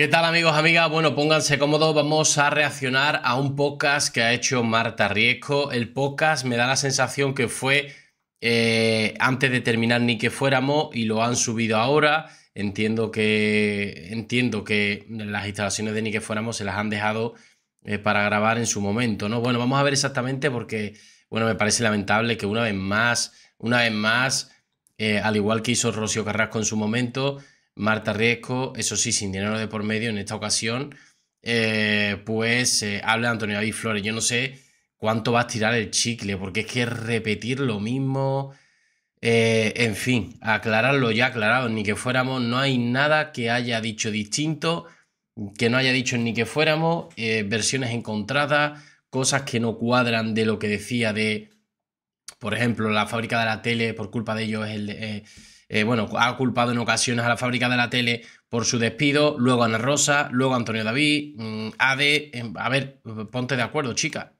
¿Qué tal amigos, amigas? Bueno, pónganse cómodos, vamos a reaccionar a un podcast que ha hecho Marta Riesco. El podcast me da la sensación que fue eh, antes de terminar ni que fuéramos y lo han subido ahora. Entiendo que, entiendo que las instalaciones de ni que fuéramos se las han dejado eh, para grabar en su momento, ¿no? Bueno, vamos a ver exactamente porque, bueno, me parece lamentable que una vez más, una vez más, eh, al igual que hizo Rocío Carrasco en su momento, Marta Riesco, eso sí, sin dinero de por medio en esta ocasión, eh, pues eh, habla Antonio David Flores. Yo no sé cuánto va a estirar el chicle, porque es que repetir lo mismo, eh, en fin, aclararlo ya aclarado, ni que fuéramos, no hay nada que haya dicho distinto, que no haya dicho ni que fuéramos, versiones encontradas, cosas que no cuadran de lo que decía de, por ejemplo, la fábrica de la tele, por culpa de ellos, el... Eh, bueno, ha culpado en ocasiones a la fábrica de la tele por su despido, luego Ana Rosa, luego Antonio David, mm, Ade, em, a ver, ponte de acuerdo, chica.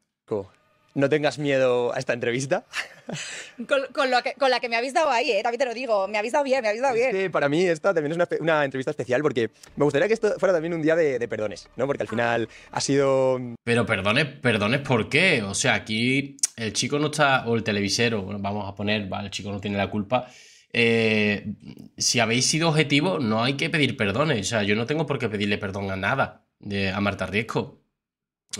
no tengas miedo a esta entrevista. Con, la que me habéis dado ahí, ¿eh? también te lo digo, me habéis dado bien, me habéis dado bien. Sí, para mí esta también es una, entrevista especial porque me gustaría que esto fuera también un día de, perdones, ¿no? Porque al ah. final ha sido... Pero perdones, perdones, ¿por qué? O sea, aquí el chico no está, o el televisero, vamos a poner, ¿vale? el chico no tiene la culpa, eh, si habéis sido objetivos, no hay que pedir perdones. O sea, yo no tengo por qué pedirle perdón a nada de, a Marta Riesco.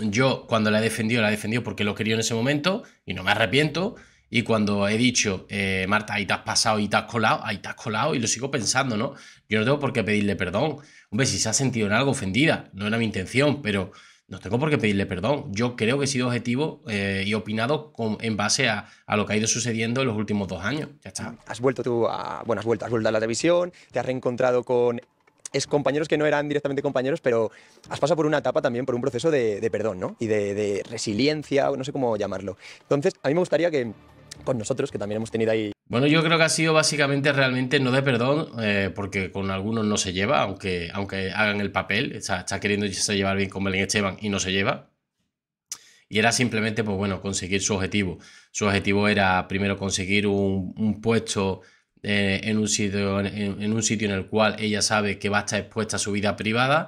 Yo, cuando la he defendido, la he defendido porque lo quería en ese momento y no me arrepiento. Y cuando he dicho, eh, Marta, ahí te has pasado, y te has colado, ahí te has colado, y lo sigo pensando, ¿no? Yo no tengo por qué pedirle perdón. Hombre, si se ha sentido en algo ofendida, no era mi intención, pero no tengo por qué pedirle perdón. Yo creo que he sido objetivo eh, y opinado en base a, lo que ha ido sucediendo en los últimos dos años. Ya está. Has vuelto tú a, bueno, has vuelto, a la televisión, te has reencontrado con es compañeros que no eran directamente compañeros, pero has pasado por una etapa también, por un proceso de, perdón, ¿no? Y de, de resiliencia, no sé cómo llamarlo. Entonces, a mí me gustaría que con nosotros, que también hemos tenido ahí bueno, yo creo que ha sido básicamente realmente no de perdón, eh, porque con algunos no se lleva, aunque, aunque hagan el papel, está, queriendo llevar bien con Belén Esteban y no se lleva. Y era simplemente, pues bueno, conseguir su objetivo. Su objetivo era primero conseguir un, puesto eh, en, un sitio, en, un sitio en el cual ella sabe que va a estar expuesta a su vida privada.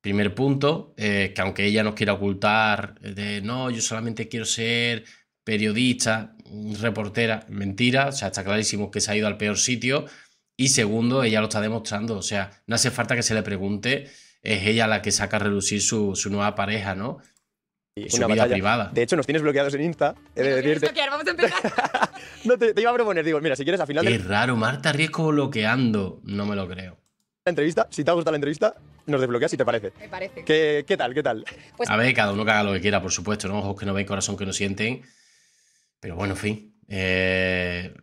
Primer punto, eh, que aunque ella nos quiera ocultar de no, yo solamente quiero ser periodista, reportera, mentira, o sea, está clarísimo que se ha ido al peor sitio. Y segundo, ella lo está demostrando, o sea, no hace falta que se le pregunte, es ella la que saca a relucir su, nueva pareja, ¿no? Y su vida privada. De hecho, nos tienes bloqueados en Insta. He de vamos a empezar. no, te, iba a proponer, digo, mira, si quieres al final. Qué raro, Marta riesgo bloqueando, no me lo creo. La entrevista, si te ha gustado la entrevista, nos desbloqueas si te parece. Me parece. ¿Qué, tal? ¿Qué tal? Pues a ver, cada uno que haga lo que quiera, por supuesto, ¿no? Ojos que no ven, corazón que no sienten. Pero bueno, en fin. Eh,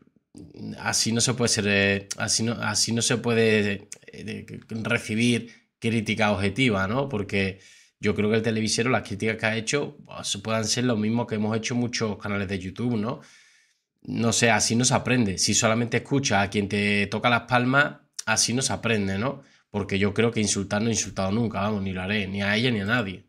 así no se puede ser. Eh, así, no, así no se puede eh, recibir crítica objetiva, ¿no? Porque yo creo que el televisero, las críticas que ha hecho, pues, puedan ser lo mismo que hemos hecho muchos canales de YouTube, ¿no? No sé, así no se aprende. Si solamente escuchas a quien te toca las palmas, así no se aprende, ¿no? Porque yo creo que insultar no he insultado nunca, vamos, ni lo haré, ni a ella ni a nadie.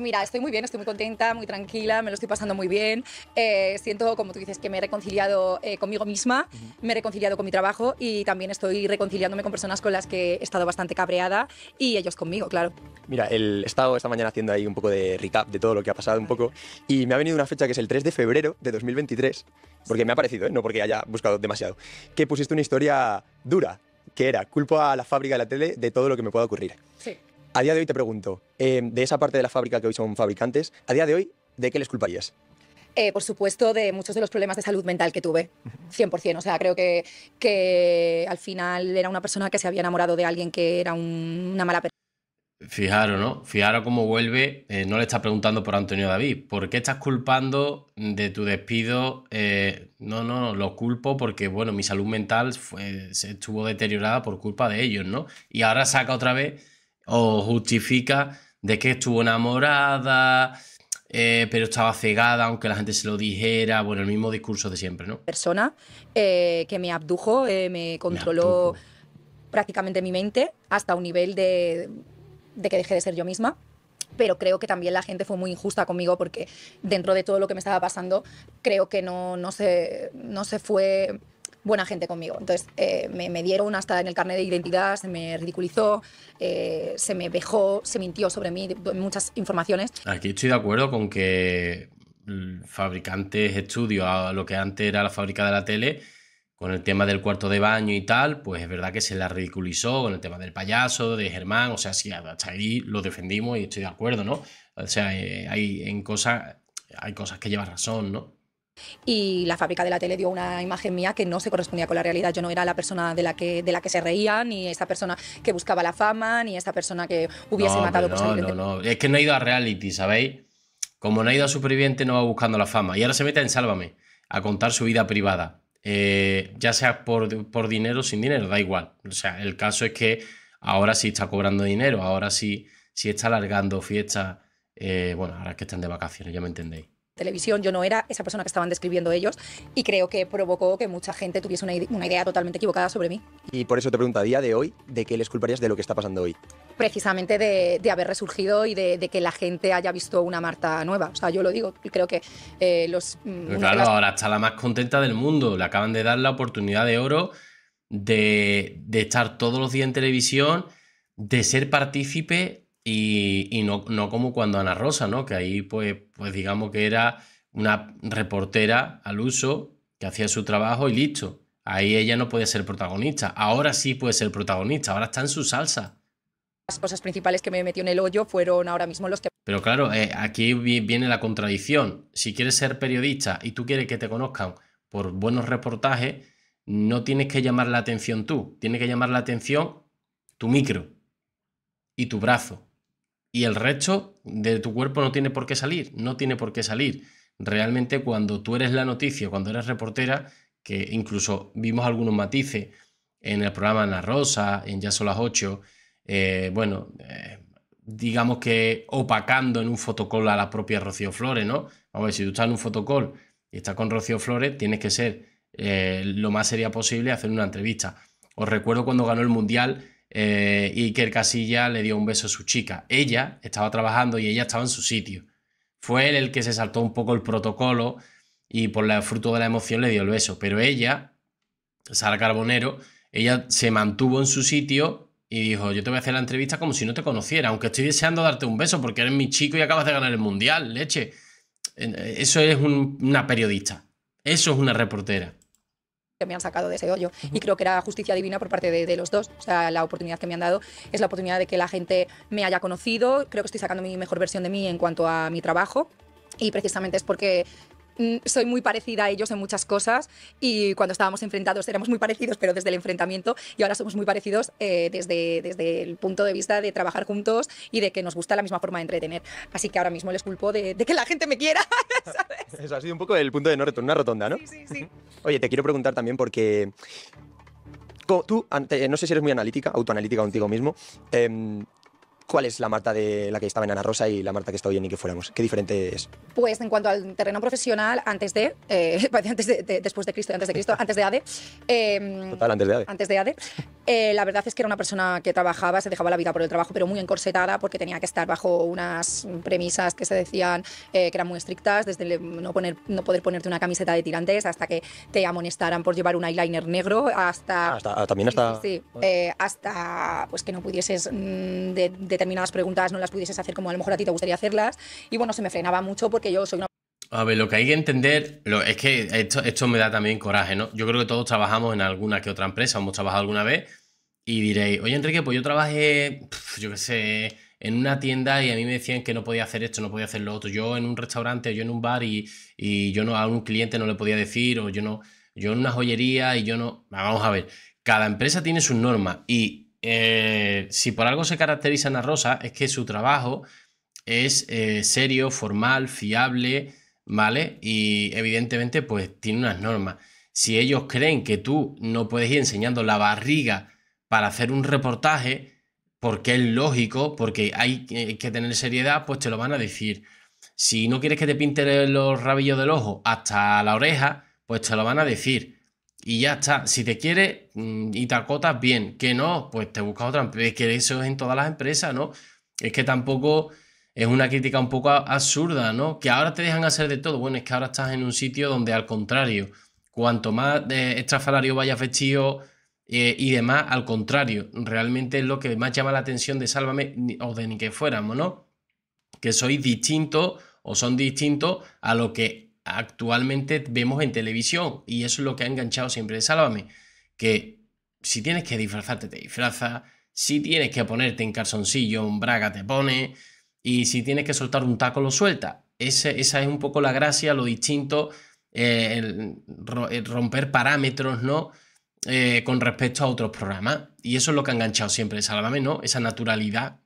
Mira, estoy muy bien, estoy muy contenta, muy tranquila, me lo estoy pasando muy bien. Eh, siento, como tú dices, que me he reconciliado eh, conmigo misma, me he reconciliado con mi trabajo y también estoy reconciliándome con personas con las que he estado bastante cabreada y ellos conmigo, claro. Mira, el, he estado esta mañana haciendo ahí un poco de recap de todo lo que ha pasado un poco y me ha venido una fecha que es el 3 de febrero de 2023, porque me ha parecido, ¿eh? no porque haya buscado demasiado, que pusiste una historia dura, que era culpa a la fábrica de la tele de todo lo que me pueda ocurrir. Sí. A día de hoy te pregunto, eh, de esa parte de la fábrica que hoy son fabricantes, a día de hoy, ¿de qué les culparías? Eh, por supuesto, de muchos de los problemas de salud mental que tuve, 100%. O sea, creo que, que al final era una persona que se había enamorado de alguien que era una mala persona. Fijaros, ¿no? Fijaros cómo vuelve, eh, no le estás preguntando por Antonio David, ¿por qué estás culpando de tu despido? no, no, no, lo culpo porque, bueno, mi salud mental se estuvo deteriorada por culpa de ellos, ¿no? Y ahora saca otra vez o justifica de que estuvo enamorada, eh, pero estaba cegada, aunque la gente se lo dijera, bueno, el mismo discurso de siempre, ¿no? Persona eh, que me abdujo, eh, me controló prácticamente mi mente hasta un nivel de, que dejé de ser yo misma pero creo que también la gente fue muy injusta conmigo porque dentro de todo lo que me estaba pasando, creo que no, se, no se fue buena gente conmigo. Entonces eh, me, me, dieron hasta en el carnet de identidad, se me ridiculizó, eh, se me vejó, se mintió sobre mí muchas informaciones. Aquí estoy de acuerdo con que fabricantes, estudio a lo que antes era la fábrica de la tele, con el tema del cuarto de baño y tal, pues es verdad que se la ridiculizó con el tema del payaso, de Germán, o sea, sí, hasta ahí lo defendimos y estoy de acuerdo, ¿no? O sea, eh, hay, en cosas, hay cosas que lleva razón, ¿no? y la fábrica de la tele dio una imagen mía que no se correspondía con la realidad. Yo no era la persona de la que, de la que se reían, ni esta persona que buscaba la fama, ni esta persona que hubiese matado por no, no, no, es que no ha ido a reality, ¿sabéis? Como no ha ido a superviviente, no va buscando la fama. Y ahora se mete en Sálvame a contar su vida privada. Eh, ya sea por, dinero o sin dinero, da igual. O sea, el caso es que ahora sí está cobrando dinero, ahora sí, está alargando fiestas. Eh, bueno, ahora que están de vacaciones, ya me entendéis televisión, yo no era esa persona que estaban describiendo ellos y creo que provocó que mucha gente tuviese una, idea totalmente equivocada sobre mí. Y por eso te pregunto, a día de hoy, ¿de qué les culparías de lo que está pasando hoy? Precisamente de, haber resurgido y de, que la gente haya visto una Marta nueva. O sea, yo lo digo, y creo que eh, los... Mm, claro, ahora está la más contenta del mundo, le acaban de dar la oportunidad de oro de, de estar todos los días en televisión, de ser partícipe y, no, como cuando Ana Rosa, ¿no? Que ahí, pues, pues digamos que era una reportera al uso que hacía su trabajo y listo. Ahí ella no podía ser protagonista. Ahora sí puede ser protagonista, ahora está en su salsa. Las cosas principales que me metió en el hoyo fueron ahora mismo los que... Pero claro, eh, aquí viene la contradicción. Si quieres ser periodista y tú quieres que te conozcan por buenos reportajes, no tienes que llamar la atención tú, tienes que llamar la atención tu micro y tu brazo y el resto de tu cuerpo no tiene por qué salir, no tiene por qué salir. Realmente cuando tú eres la noticia, cuando eres reportera, que incluso vimos algunos matices en el programa La Rosa, en Ya son las 8, eh, bueno, eh, digamos que opacando en un fotocol a la propia Rocío Flores, ¿no? Vamos a ver, si tú estás en un fotocall y estás con Rocío Flores, tienes que ser eh, lo más seria posible hacer una entrevista. Os recuerdo cuando ganó el Mundial, eh, el Casilla le dio un beso a su chica. Ella estaba trabajando y ella estaba en su sitio. Fue él el que se saltó un poco el protocolo y por la fruto de la emoción le dio el beso. Pero ella, Sara Carbonero, ella se mantuvo en su sitio y dijo, yo te voy a hacer la entrevista como si no te conociera, aunque estoy deseando darte un beso porque eres mi chico y acabas de ganar el mundial, leche. Eh, eso es una periodista. Eso es una reportera me han sacado de ese hoyo. Y creo que era justicia divina por parte de, de, los dos. O sea, la oportunidad que me han dado es la oportunidad de que la gente me haya conocido. Creo que estoy sacando mi mejor versión de mí en cuanto a mi trabajo. Y precisamente es porque Mm, soy muy parecida a ellos en muchas cosas y cuando estábamos enfrentados éramos muy parecidos, pero desde el enfrentamiento y ahora somos muy parecidos eh, desde, desde el punto de vista de trabajar juntos y de que nos gusta la misma forma de entretener. Así que ahora mismo les culpo de, que la gente me quiera. Eso ha sido un poco el punto de no retorno, una rotonda, ¿no? Sí, sí, sí. Oye, te quiero preguntar también porque tú, no sé si eres muy analítica, autoanalítica contigo mismo. Em, ¿Cuál es la Marta de la que estaba en Ana Rosa y la Marta que está hoy en Ni que fuéramos? ¿Qué diferente es? Pues en cuanto al terreno profesional, antes de, eh, antes de, después de Cristo, antes de Cristo, antes de ADE. Em, Total, antes de ADE. Antes de ADE. Eh, la verdad es que era una persona que trabajaba, se dejaba la vida por el trabajo, pero muy encorsetada porque tenía que estar bajo unas premisas que se decían eh, que eran muy estrictas, desde no, poner, no poder ponerte una camiseta de tirantes hasta que te amonestaran por llevar un eyeliner negro, hasta... Ah, hasta ah, también hasta... Sí, hasta pues que no pudieses mm, de, determinadas preguntas no las pudieses hacer como a lo mejor a ti te gustaría hacerlas. Y bueno, se me frenaba mucho porque yo soy una... A ver, lo que hay que entender lo, es que esto, esto me da también coraje, ¿no? Yo creo que todos trabajamos en alguna que otra empresa, hemos trabajado alguna vez y diréis, oye Enrique, pues yo trabajé, yo qué sé, en una tienda y a mí me decían que no podía hacer esto, no podía hacer lo otro. Yo en un restaurante, yo en un bar y, y yo no a un cliente no le podía decir, o yo no, yo en una joyería y yo no. Vamos a ver, cada empresa tiene sus normas y eh, si por algo se caracteriza Ana Rosa, es que su trabajo es eh, serio, formal, fiable, ¿vale? Y evidentemente, pues tiene unas normas. Si ellos creen que tú no puedes ir enseñando la barriga para hacer un reportaje, porque es lógico, porque hay eh, que tener seriedad, pues te lo van a decir. Si no quieres que te pinten los rabillos del ojo hasta la oreja, pues te lo van a decir. Y ya está. Si te quieres mm, y te acotas bien, que no, pues te busca otra empresa. Es que eso es en todas las empresas, ¿no? Es que tampoco es una crítica un poco absurda, ¿no? Que ahora te dejan hacer de todo. Bueno, es que ahora estás en un sitio donde al contrario, cuanto más de eh, extrafalario vayas vestido eh, y demás, al contrario, realmente es lo que más llama la atención de Sálvame o de ni que fuéramos, ¿no? Que sois distintos o son distintos a lo que actualmente vemos en televisión y eso es lo que ha enganchado siempre de Sálvame, que si tienes que disfrazarte te disfraza, si tienes que ponerte en calzoncillo, un braga te pone y si tienes que soltar un taco lo suelta. esa es un poco la gracia, lo distinto, eh, romper parámetros, ¿no? Eh, con respecto a otros programas. Y eso es lo que ha enganchado siempre de Sálvame, ¿no? Esa naturalidad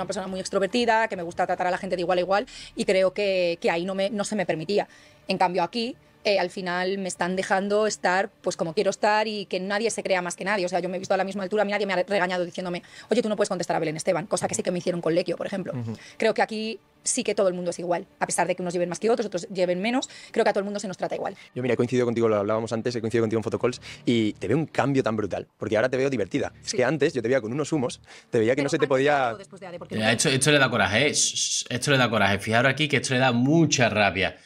una persona muy extrovertida, que me gusta tratar a la gente de igual a igual y creo que, ahí no, me, no se me permitía. En cambio aquí, eh, al final me están dejando estar pues como quiero estar y que nadie se crea más que nadie. O sea, yo me he visto a la misma altura, a nadie me ha regañado diciéndome, oye, tú no puedes contestar a Belén Esteban, cosa que sí que me hicieron con Lequio, por ejemplo. Creo que aquí sí que todo el mundo es igual, a pesar de que unos lleven más que otros, otros lleven menos, creo que a todo el mundo se nos trata igual. Yo mira, coincido contigo, lo hablábamos antes, he coincidido contigo en fotocalls y te veo un cambio tan brutal, porque ahora te veo divertida. Es que antes yo te veía con unos humos, te veía que no se te podía... esto, le da coraje, eh, esto le da coraje. Fijaros aquí que esto le da mucha rabia.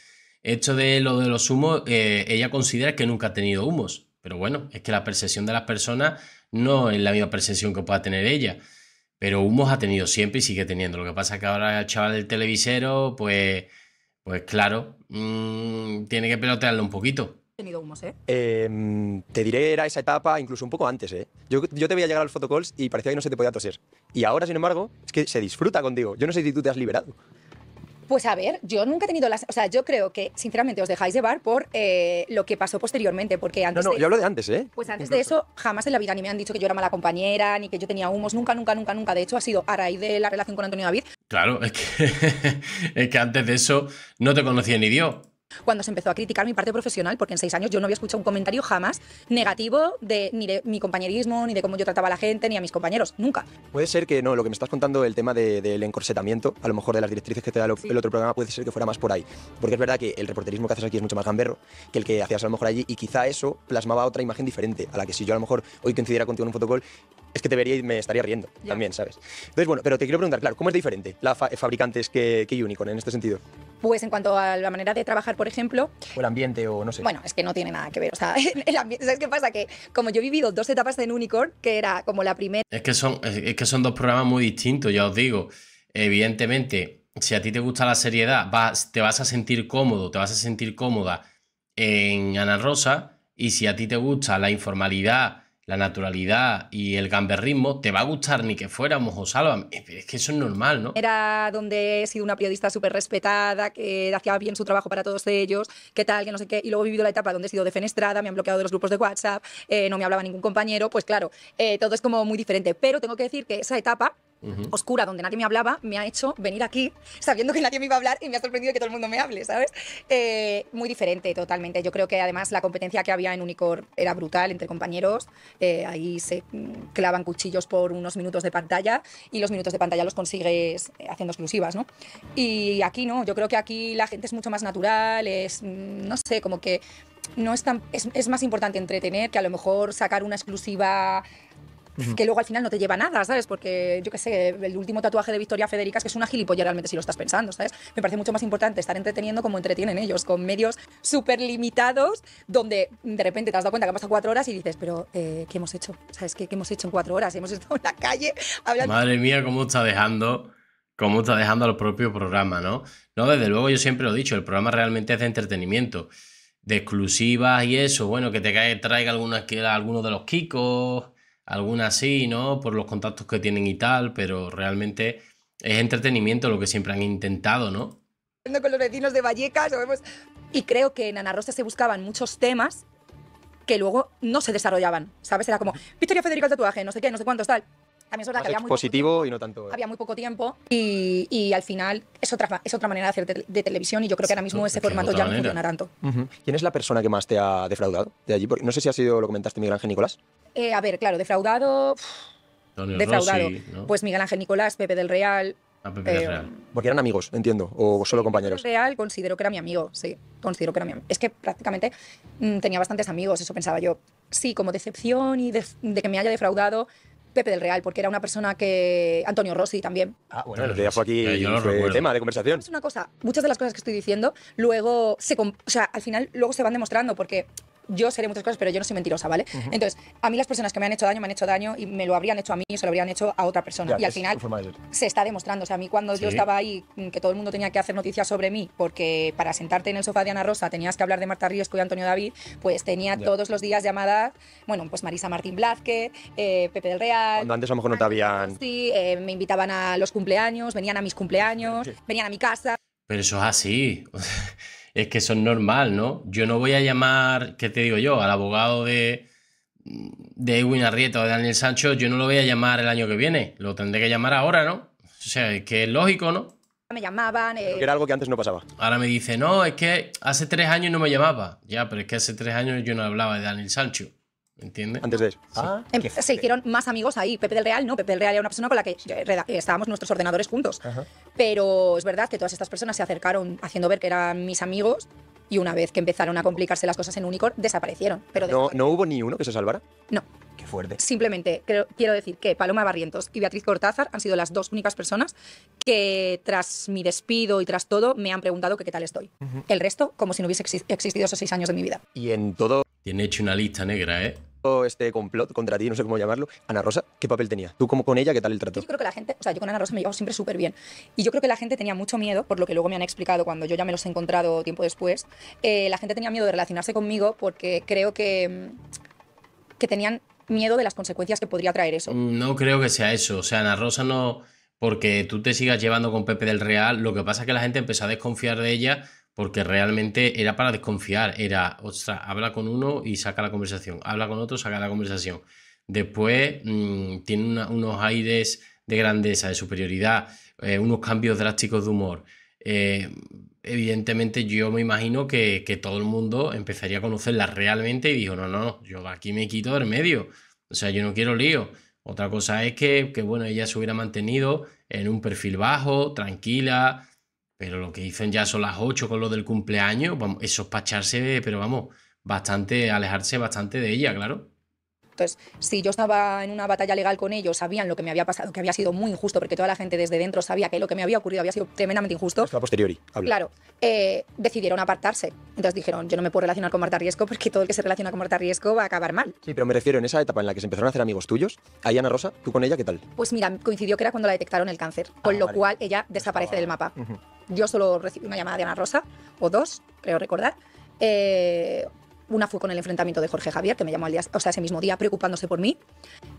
Esto de lo de los humos, eh, ella considera que nunca ha tenido humos. Pero bueno, es que la percepción de las personas no es la misma percepción que pueda tener ella. Pero humos ha tenido siempre y sigue teniendo. Lo que pasa es que ahora el chaval del televisero, pues, pues claro, mm, tiene que pelotearlo un poquito. Tenido humos, ¿eh? Em, te diré, era esa etapa, incluso un poco antes, ¿eh? Yo, yo te veía llegar a los fotocalls y parecía que no se te podía toser. Y ahora, sin embargo, es que se disfruta contigo. Yo no sé si tú te has liberado. Pues a ver, yo nunca he tenido las. O sea, yo creo que, sinceramente, os dejáis llevar por eh, lo que pasó posteriormente, porque antes. No, no, yo hablo de antes, ¿eh? Pues antes de eso, jamás en la vida ni me han dicho que yo era mala compañera, ni que yo tenía humos, nunca, nunca, nunca, nunca. De hecho, ha sido a raíz de la relación con Antonio David. Claro, es que, es que antes de eso no te conocía ni Dios cuando se empezó a criticar mi parte profesional, porque en seis años yo no había escuchado un comentario jamás negativo de ni de mi compañerismo, ni de cómo yo trataba a la gente, ni a mis compañeros, nunca. Puede ser que no, lo que me estás contando, el tema del encorsetamiento, a lo mejor de las directrices que te da el otro programa, puede ser que fuera más por ahí. Porque es verdad que el reporterismo que haces aquí es mucho más gamberro que el que hacías a lo mejor allí, y quizá eso plasmaba otra imagen diferente, a la que si yo a lo mejor hoy coincidiera contigo en un fotocall, es que te vería me estaría riendo también, ¿sabes? Entonces, bueno, pero te quiero preguntar, claro, ¿cómo es diferente la fabricante fabricantes que, que Unicorn en este sentido? Pues en cuanto a la manera de trabajar, por ejemplo. O el ambiente, o no sé. Bueno, es que no tiene nada que ver. O sea, el ambiente, ¿sabes qué pasa? Que como yo he vivido dos etapas en Unicorn, que era como la primera. Es que son, que son dos programas muy distintos, ya os digo. Evidentemente, si a ti te gusta la seriedad, vas, te vas a sentir cómodo, te vas a sentir cómoda en Ana Rosa. Y si a ti te gusta la informalidad, la naturalidad y el gamberrismo, te va a gustar ni que fuéramos o sálvame? Eh, es que eso es normal, ¿no? Era donde he sido una periodista súper respetada, que hacía bien su trabajo para todos ellos, que tal, que no sé qué. Y luego he vivido la etapa donde he sido defenestrada, me han bloqueado de los grupos de WhatsApp, eh, no me hablaba ningún compañero. Pues claro, eh, todo es como muy diferente. Pero tengo que decir que esa etapa oscura donde nadie me hablaba me ha hecho venir aquí sabiendo que nadie me iba a hablar y me ha sorprendido que todo el mundo me hable, ¿sabes? Eh, muy diferente totalmente. Yo creo que además la competencia que había en Unicor era brutal entre compañeros. Eh, ahí se clavan cuchillos por unos minutos de pantalla y los minutos de pantalla los consigues eh, haciendo exclusivas, ¿no? Y aquí no, yo creo que aquí la gente es mucho más natural, es, mm, no sé, como que no es, tan, es, más importante entretener que a lo mejor sacar una exclusiva que luego al final no te lleva nada, ¿sabes? Porque yo qué sé, el último tatuaje de Victoria Federica es que es una gilipollas realmente si lo estás pensando, ¿sabes? Me parece mucho más importante estar entreteniendo como entretienen ellos, con medios súper limitados, donde de repente te has dado cuenta que han pasado cuatro horas y dices, pero eh, ¿qué hemos hecho? ¿Sabes qué, qué hemos hecho en cuatro horas? Hemos estado en la calle hablando. Madre mía, cómo está dejando cómo está dejando al propio programa, ¿no? No, desde luego yo siempre lo he dicho, el programa realmente es de entretenimiento, de exclusivas y eso, bueno, que te traiga algunos de los Kikos, algunas sí, ¿no? Por los contactos que tienen y tal, pero realmente es entretenimiento lo que siempre han intentado, ¿no? Con los vecinos de Vallecas, Y creo que en Ana Rosa se buscaban muchos temas que luego no se desarrollaban, ¿sabes? Era como, Victoria Federico el tatuaje, no sé qué, no sé cuántos, tal. También es verdad que había y no tanto. ¿eh? Había muy poco tiempo y, y, al final es otra, es otra manera de hacer de televisión y yo creo que ahora mismo ese formato ya no funciona tanto. ¿Quién es la persona que más te ha defraudado de allí? Porque no sé si ha sido, lo comentaste Miguel Ángel Nicolás. Eh, a ver, claro, defraudado. defraudado. Pues Miguel Ángel Nicolás, Pepe del Real. Ah, Pepe del eh, Real. Porque eran amigos, entiendo, o solo compañeros. Pepe del Real considero que era mi amigo, sí, considero que era mi amigo. Es que prácticamente mm, tenía bastantes amigos, eso pensaba yo. Sí, como decepción y de, que me haya defraudado, Pepe del Real, porque era una persona que. Antonio Rossi también. Ah, bueno, lo dejo aquí el eh, tema de conversación. Es una cosa, muchas de las cosas que estoy diciendo, luego se. O sea, al final, luego se van demostrando, porque yo seré muchas cosas, pero yo no soy mentirosa, ¿vale? Entonces, a mí las personas que me han hecho daño, me han hecho daño y me lo habrían hecho a mí y se lo habrían hecho a otra persona. y al final se está demostrando. O sea, a mí cuando yo estaba ahí, mm, que todo el mundo tenía que hacer noticias sobre mí, porque para sentarte en el sofá de Ana Rosa tenías que hablar de Marta Ríos y Antonio David, pues tenía todos los días llamada, bueno, pues Marisa Martín Blázquez, eh, Pepe del Real. Cuando antes a lo mejor no te habían. Sí, eh, me invitaban a los cumpleaños, venían a mis cumpleaños, venían a mi casa. Pero eso es así. es que eso es normal, ¿no? Yo no voy a llamar, ¿qué te digo yo? Al abogado de, de Edwin Arrieta o de Daniel Sancho, yo no lo voy a llamar el año que viene, lo tendré que llamar ahora, ¿no? O sea, es que es lógico, ¿no? Me llamaban. Eh. Era algo que antes no pasaba. Ahora me dice, no, es que hace tres años no me llamaba. Ya, pero es que hace tres años yo no hablaba de Daniel Sancho. ¿Entiendes? Antes de eso. Ah, em, se hicieron más amigos ahí. Pepe del Real, no, Pepe del Real era una persona con la que eh, estábamos nuestros ordenadores juntos. Pero es verdad que todas estas personas se acercaron haciendo ver que eran mis amigos y una vez que empezaron a complicarse las cosas en Unicorn, desaparecieron. Pero No, hubo ni uno que se salvara. no. Qué fuerte. Simplemente quiero decir que Paloma Barrientos y Beatriz Cortázar han sido las dos únicas personas que tras mi despido y tras todo me han preguntado qué tal estoy. El resto, como si no hubiese existido esos seis años de mi vida. Y en todo tiene hecho una lista negra, ¿eh? este complot contra ti, no sé cómo llamarlo, Ana Rosa, ¿qué papel tenía? ¿Tú como con ella, qué tal el trato? Yo creo que la gente, o sea, yo con Ana Rosa me llevaba siempre súper bien. Y yo creo que la gente tenía mucho miedo, por lo que luego me han explicado cuando yo ya me los he encontrado tiempo después, eh, la gente tenía miedo de relacionarse conmigo porque creo que, mm, que tenían miedo de las consecuencias que podría traer eso. Mm, no creo que sea eso, o sea, Ana Rosa no... Porque tú te sigas llevando con Pepe del Real, lo que pasa es que la gente empezó a desconfiar de ella porque realmente era para desconfiar, era, ostras, habla con uno y saca la conversación, habla con otro, saca la conversación. Después mm, tiene unos aires de grandeza, de superioridad, eh, unos cambios drásticos de humor. Eh, evidentemente yo me imagino que, todo el mundo empezaría a conocerla realmente y dijo, no, no, yo aquí me quito del medio, o sea, yo no quiero lío. Otra cosa es que, que bueno, ella se hubiera mantenido en un perfil bajo, tranquila, pero lo que dicen ya son las 8 con lo del cumpleaños, vamos, eso es pero vamos, bastante, alejarse bastante de ella, claro. Entonces, si yo estaba en una batalla legal con ellos, sabían lo que me había pasado, que había sido muy injusto, porque toda la gente desde dentro sabía que lo que me había ocurrido había sido tremendamente injusto. a posteriori. Claro, eh, decidieron apartarse. Entonces dijeron, yo no me puedo relacionar con Marta Riesco porque todo el que se relaciona con Marta Riesco va a acabar mal. Sí, pero me refiero en esa etapa en la que se empezaron a hacer amigos tuyos. A Rosa, ¿tú con ella qué tal? Pues mira, coincidió que era cuando la detectaron el cáncer, con ah, lo cual ella desaparece del mapa. Yo solo recibí una llamada de Ana Rosa, o dos, creo recordar. Eh, una fue con el enfrentamiento de Jorge Javier, que me llamó día, o sea, ese mismo día preocupándose por mí.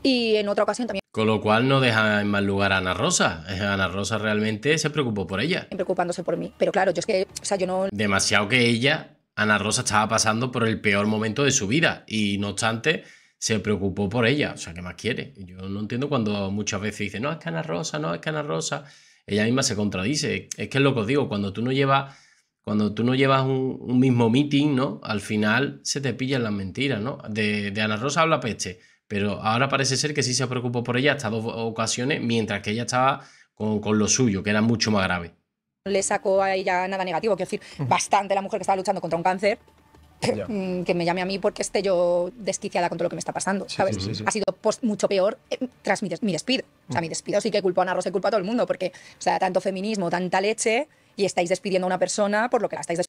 Y en otra ocasión también. Con lo cual no deja en mal lugar a Ana Rosa. Ana Rosa realmente se preocupó por ella. Preocupándose por mí. Pero claro, yo es que, o sea, yo no. Demasiado que ella, Ana Rosa, estaba pasando por el peor momento de su vida. Y no obstante, se preocupó por ella. O sea, ¿qué más quiere? Yo no entiendo cuando muchas veces dice no, es que Ana Rosa, no, es que Ana Rosa ella misma se contradice. Es que es lo que os digo, cuando tú no llevas, cuando tú no llevas un, mismo meeting, ¿no? Al final se te pillan las mentiras, ¿no? De, Ana Rosa habla peche, pero ahora parece ser que sí se preocupó por ella hasta dos ocasiones, mientras que ella estaba con, con lo suyo, que era mucho más grave. Le sacó a ella nada negativo, quiero decir, bastante la mujer que estaba luchando contra un cáncer Mm, que me llame a mí porque esté yo desquiciada con todo lo que me está pasando, ¿sabes? ha sido pues, mucho peor eh, tras mi, despido. O sea, mi mm. despido sí que culpo a Ana Rosa y a todo el mundo, porque, o sea, tanto feminismo, tanta leche, y estáis despidiendo a una persona por lo que la estáis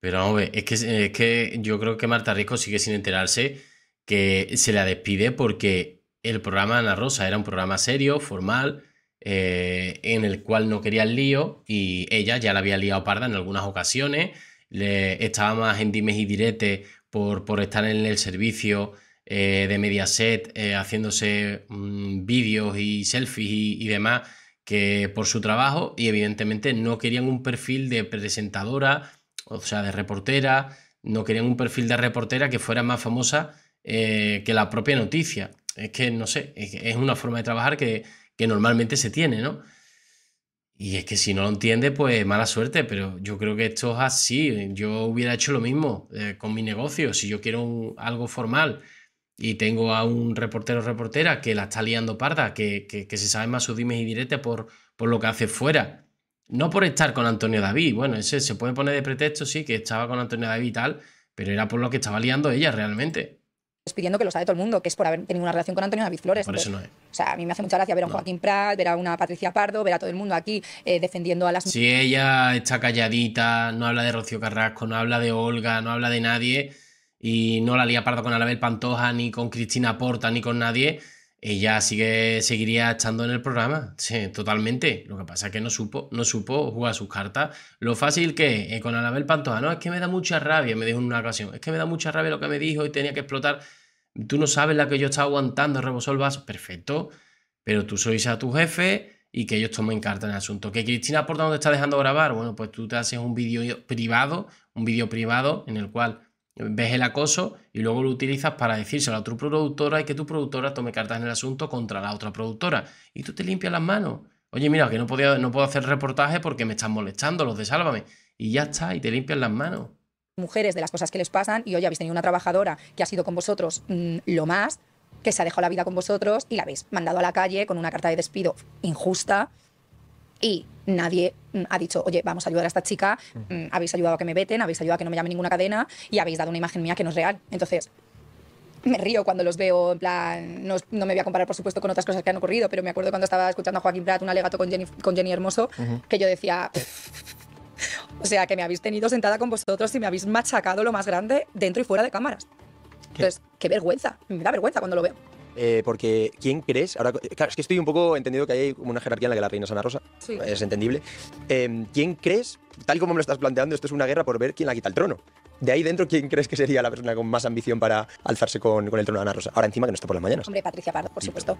Pero, hombre, es que, es que yo creo que Marta Rico sigue sin enterarse que se la despide porque el programa de Ana Rosa era un programa serio, formal, eh, en el cual no quería el lío y ella ya la había liado parda en algunas ocasiones le estaba más en dimes y diretes por, estar en el servicio eh, de Mediaset, eh, haciéndose mm, vídeos y selfies y, demás, que por su trabajo, y evidentemente no querían un perfil de presentadora, o sea, de reportera, no querían un perfil de reportera que fuera más famosa eh, que la propia noticia. Es que, no sé, es, una forma de trabajar que, que normalmente se tiene, ¿no? Y es que si no lo entiende, pues mala suerte, pero yo creo que esto es así. Yo hubiera hecho lo mismo eh, con mi negocio. Si yo quiero algo formal y tengo a un reportero o reportera que la está liando parda, que, que, se sabe más sus dimes y diretes por, por lo que hace fuera. No por estar con Antonio David, bueno, ese se puede poner de pretexto, sí, que estaba con Antonio David y tal, pero era por lo que estaba liando ella realmente pidiendo que lo sabe todo el mundo, que es por haber tenido una relación con Antonio David Flores. Por eso no es. O sea, a mí me hace mucha gracia ver a un Joaquín Prat, ver a una Patricia Pardo, ver a todo el mundo aquí eh, defendiendo a las... Si ella está calladita, no habla de Rocío Carrasco, no habla de Olga, no habla de nadie, y no la lía Pardo con Anabel Pantoja, ni con Cristina Porta, ni con nadie, ella sigue, seguiría estando en el programa, sí, totalmente. Lo que pasa es que no supo, no supo jugar sus cartas. Lo fácil que eh, con Anabel Pantoja, no, es que me da mucha rabia, me dijo en una ocasión, es que me da mucha rabia lo que me dijo y tenía que explotar. Tú no sabes la que yo estaba aguantando, rebosó el perfecto, pero tú sois a tu jefe y que ellos tomen carta en el asunto. Que Cristina por te está dejando grabar, bueno, pues tú te haces un vídeo privado, un vídeo privado en el cual ves el acoso y luego lo utilizas para decírselo a otra productora y que tu productora tome cartas en el asunto contra la otra productora. Y tú te limpias las manos. Oye, mira, que no, podía, no puedo hacer reportaje porque me están molestando los de Sálvame. Y ya está, y te limpias las manos. Mujeres de las cosas que les pasan, y oye, habéis tenido una trabajadora que ha sido con vosotros mm, lo más, que se ha dejado la vida con vosotros y la habéis mandado a la calle con una carta de despido injusta y nadie mm, ha dicho, oye, vamos a ayudar a esta chica, mm, habéis ayudado a que me veten, habéis ayudado a que no me llame ninguna cadena y habéis dado una imagen mía que no es real. Entonces, me río cuando los veo, en plan, no, me voy a comparar, por supuesto, con otras cosas que han ocurrido, pero me acuerdo cuando estaba escuchando a Joaquín Prat un alegato con Jenny, Hermoso, que yo decía... o sea, que me habéis tenido sentada con vosotros y me habéis machacado lo más grande dentro y fuera de cámaras. Entonces, qué vergüenza, me da vergüenza cuando lo veo. Eh, porque, ¿quién crees? Ahora, eh, es que estoy un poco entendido que hay una jerarquía en la que la reina es Ana Rosa. Es entendible. Em, ¿Quién crees? Tal como me lo estás planteando, esto es una guerra por ver quién la quita el trono. De ahí dentro, ¿quién crees que sería la persona con más ambición para alzarse con, el trono de Ana Rosa? Ahora encima que no está por las mañanas. Hombre, Patricia Pardo, por supuesto.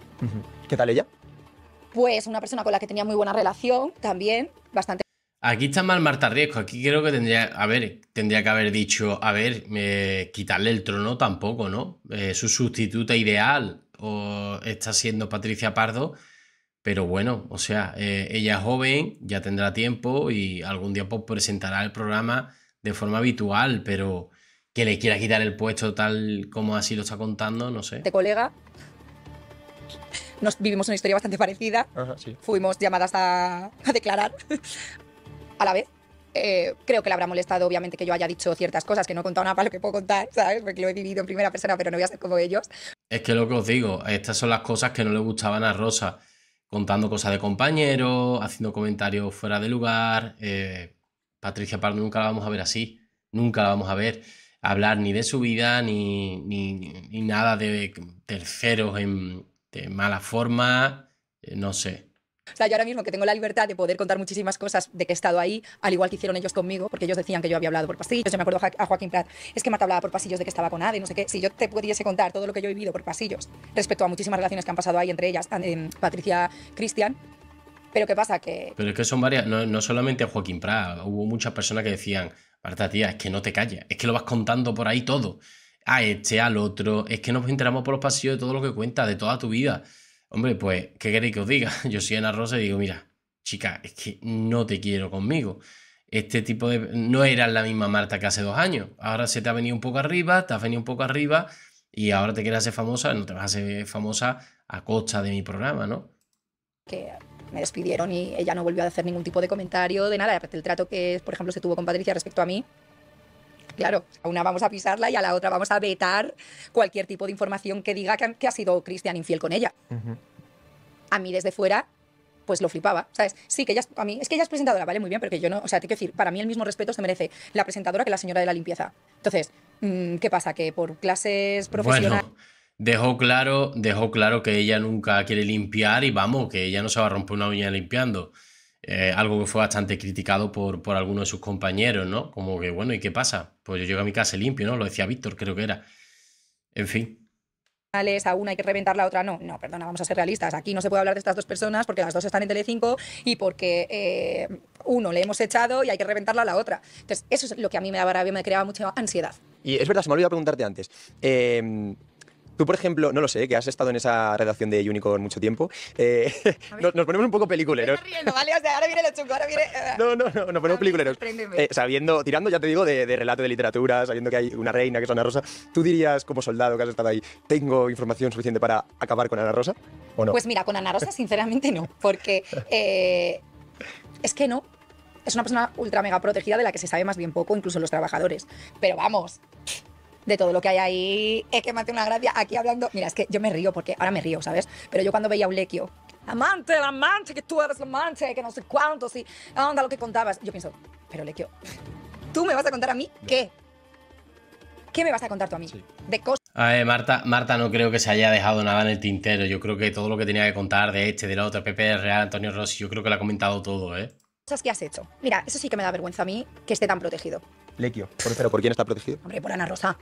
¿Qué tal ella? Pues una persona con la que tenía muy buena relación, también, bastante Aquí está mal Marta Riesco. Aquí creo que tendría, que haber dicho, a ver, eh, quitarle el trono tampoco, ¿no? su sustituta ideal o está siendo Patricia Pardo. Pero bueno, o sea, eh, ella es joven, ya tendrá tiempo y algún día pues, presentará el programa de forma habitual, pero que le quiera quitar el puesto tal como así lo está contando, no sé. De colega, nos vivimos una historia bastante parecida. Fuimos llamadas a declarar a la vez. Eh, creo que le habrá molestado, obviamente, que yo haya dicho ciertas cosas que no he contado nada para lo que puedo contar, ¿sabes? Porque lo he vivido en primera persona, pero no voy a ser como ellos. Es que lo que os digo, estas son las cosas que no le gustaban a Rosa. Contando cosas de compañeros, haciendo comentarios fuera de lugar. Eh, Patricia Pardo nunca la vamos a ver así. Nunca la vamos a ver hablar ni de su vida, ni, nada de terceros en, de mala forma. Eh, no sé. O sea, yo ahora mismo que tengo la libertad de poder contar muchísimas cosas de que he estado ahí, al igual que hicieron ellos conmigo, porque ellos decían que yo había hablado por pasillos. Yo me acuerdo a Joaquín Prat, es que Marta hablaba por pasillos de que estaba con Ade, no sé qué. Si yo te pudiese contar todo lo que yo he vivido por pasillos respecto a muchísimas relaciones que han pasado ahí, entre ellas eh, Patricia Cristian, pero ¿qué pasa? Que... Pero es que son varias, no, solamente a Joaquín Prat, hubo muchas personas que decían, Marta, tía, es que no te calles, es que lo vas contando por ahí todo. A ah, este, al otro, es que nos enteramos por los pasillos de todo lo que cuenta, de toda tu vida. Hombre, pues, ¿qué queréis que os diga? Yo soy Ana Rosa y digo, mira, chica, es que no te quiero conmigo. Este tipo de... No eras la misma Marta que hace dos años. Ahora se te ha venido un poco arriba, te has venido un poco arriba y ahora te quieres hacer famosa, no te vas a hacer famosa a costa de mi programa, ¿no? Que me despidieron y ella no volvió a hacer ningún tipo de comentario, de nada. El trato que, por ejemplo, se tuvo con Patricia respecto a mí, Claro, a una vamos a pisarla y a la otra vamos a vetar cualquier tipo de información que diga que, ha sido Cristian infiel con ella. A mí desde fuera pues lo flipaba, ¿sabes? Sí, que mí, es que ella es presentadora, vale, muy bien, pero que yo no, o sea, te quiero decir, para mí el mismo respeto se merece la presentadora que la señora de la limpieza. Entonces, mm, ¿qué pasa? Que por clases profesionales... Bueno, dejó claro, dejó claro que ella nunca quiere limpiar y vamos, que ella no se va a romper una uña limpiando. Eh, algo que fue bastante criticado por, por algunos de sus compañeros, ¿no? Como que, bueno, ¿y qué pasa? Pues yo llego a mi casa limpio, ¿no? Lo decía Víctor, creo que era. En fin a una hay que reventar la otra no. No, perdona, vamos a ser realistas. Aquí no se puede hablar de estas dos personas porque las dos están en Telecinco y porque eh, uno le hemos echado y hay que reventarla a la otra. Entonces, eso es lo que a mí me daba rabia, me creaba mucha ansiedad. Y es verdad, se me olvidó preguntarte antes. Eh Tú, por ejemplo, no lo sé, que has estado en esa redacción de Unicorn mucho tiempo. Eh, nos, ponemos un poco peliculeros. ahora viene lo chungo, ahora viene. Eh, no, no, no, nos ponemos peliculeros. Eh, sabiendo, tirando, ya te digo, de, relato de literatura, sabiendo que hay una reina, que es Ana Rosa. ¿Tú dirías, como soldado que has estado ahí, tengo información suficiente para acabar con Ana Rosa? ¿O no? Pues mira, con Ana Rosa, sinceramente, no. Porque. es que no es una persona ultra mega protegida de la que se sabe más bien poco, incluso los trabajadores. Pero vamos, de todo lo que hay ahí. Es que me hace una gracia aquí hablando. Mira, es que yo me río porque ahora me río, ¿sabes? Pero yo cuando veía a lequio amante, el amante, que tú eres la amante, que no sé cuánto, y anda lo que contabas. Yo pienso, pero lequio ¿tú me vas a contar a mí qué? ¿Qué me vas a contar tú a mí? De cosas. A ver, Marta, Marta no creo que se haya dejado nada en el tintero. Yo creo que todo lo que tenía que contar de este, del otro, Pepe Real, Antonio Rossi, yo creo que lo ha comentado todo, ¿eh? Cosas que has hecho. Mira, eso sí que me da vergüenza a mí que esté tan protegido. Lequio. Por, ¿Pero por quién está protegido? Hombre, por Ana Rosa.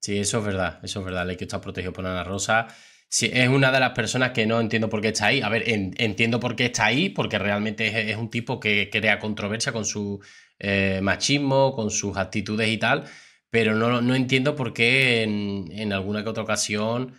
Sí, eso es verdad, eso es verdad. Lequio está protegido por Ana Rosa. Sí, es una de las personas que no entiendo por qué está ahí. A ver, entiendo por qué está ahí, porque realmente es, un tipo que crea controversia con su eh, machismo, con sus actitudes y tal, pero no, no entiendo por qué en, en alguna que otra ocasión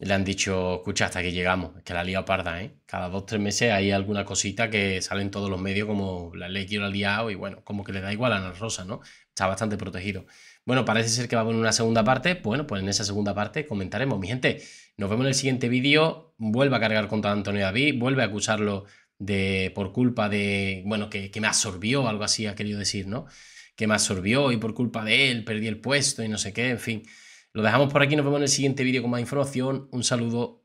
le han dicho, escucha, hasta que llegamos, que la liado parda, ¿eh? Cada dos, tres meses hay alguna cosita que sale en todos los medios como la ley que la liado y bueno, como que le da igual a Ana Rosa, ¿no? Está bastante protegido. Bueno, parece ser que va a haber una segunda parte, bueno, pues en esa segunda parte comentaremos. Mi gente, nos vemos en el siguiente vídeo, vuelve a cargar contra Antonio David, vuelve a acusarlo de por culpa de, bueno, que, que me absorbió, algo así ha querido decir, ¿no? Que me absorbió y por culpa de él perdí el puesto y no sé qué, en fin. Lo dejamos por aquí, nos vemos en el siguiente vídeo con más información. Un saludo.